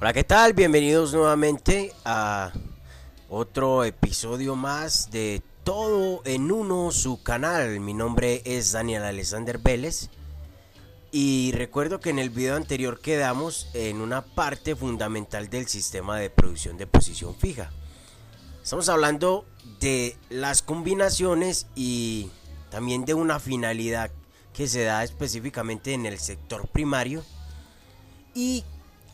Hola, ¿qué tal? Bienvenidos nuevamente a otro episodio más de Todo en Uno, su canal. Mi nombre es Daniel Alexander Vélez. Y recuerdo que en el video anterior quedamos en una parte fundamental del sistema de producción de posición fija. Estamos hablando de las combinaciones y también de una finalidad que se da específicamente en el sector primario y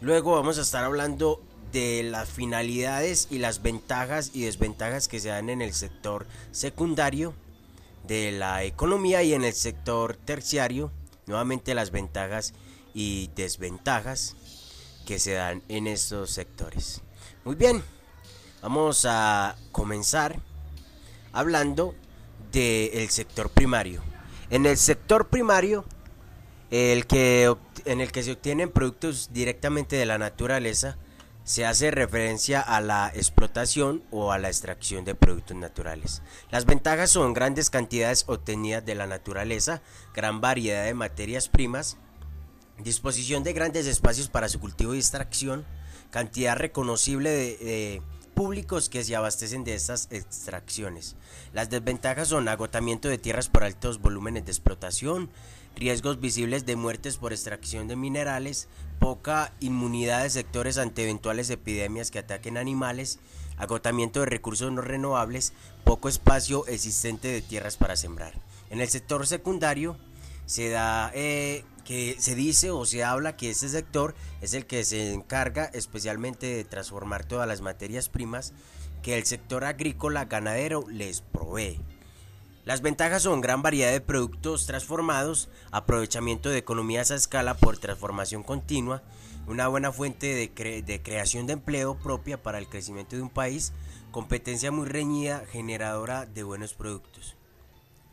Luego vamos a estar hablando de las finalidades y las ventajas y desventajas que se dan en el sector secundario de la economía y en el sector terciario, nuevamente las ventajas y desventajas que se dan en estos sectores. Muy bien, vamos a comenzar hablando del sector primario. En el sector primario que, en el que se obtienen productos directamente de la naturaleza, se hace referencia a la explotación o a la extracción de productos naturales. Las ventajas son grandes cantidades obtenidas de la naturaleza, gran variedad de materias primas, disposición de grandes espacios para su cultivo y extracción, cantidad reconocible de públicos que se abastecen de estas extracciones. Las desventajas son agotamiento de tierras por altos volúmenes de explotación, riesgos visibles de muertes por extracción de minerales, poca inmunidad de sectores ante eventuales epidemias que ataquen animales, agotamiento de recursos no renovables, poco espacio existente de tierras para sembrar. En el sector secundario, se da eh, que se dice o se habla que este sector es el que se encarga especialmente de transformar todas las materias primas que el sector agrícola ganadero les provee. Las ventajas son gran variedad de productos transformados, aprovechamiento de economías a escala por transformación continua, una buena fuente de creación de empleo propia para el crecimiento de un país, competencia muy reñida, generadora de buenos productos.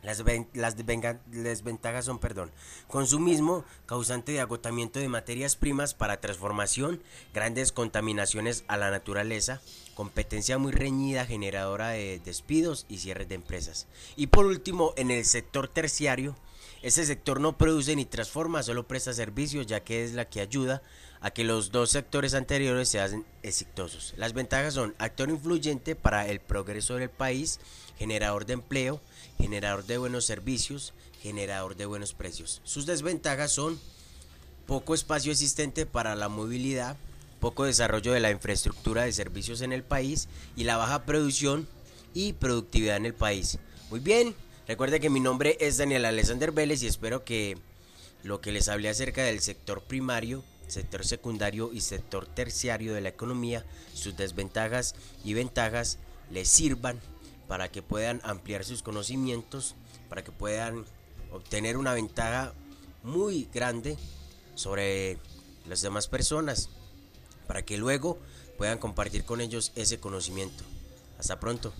Las, ventajas desventajas son, perdón, consumismo, causante de agotamiento de materias primas para transformación, grandes contaminaciones a la naturaleza, competencia muy reñida generadora de despidos y cierres de empresas. Y por último, en el sector terciario, este sector no produce ni transforma, solo presta servicios, ya que es la que ayuda a que los dos sectores anteriores sean exitosos. Las ventajas son actor influyente para el progreso del país, generador de empleo, generador de buenos servicios, generador de buenos precios. Sus desventajas son poco espacio existente para la movilidad, poco desarrollo de la infraestructura de servicios en el país y la baja producción y productividad en el país. Muy bien, Recuerde que mi nombre es Daniel Alexander Vélez y espero que lo que les hablé acerca del sector primario, sector secundario y sector terciario de la economía, sus desventajas y ventajas, les sirvan para que puedan ampliar sus conocimientos, para que puedan obtener una ventaja muy grande sobre las demás personas, para que luego puedan compartir con ellos ese conocimiento. Hasta pronto.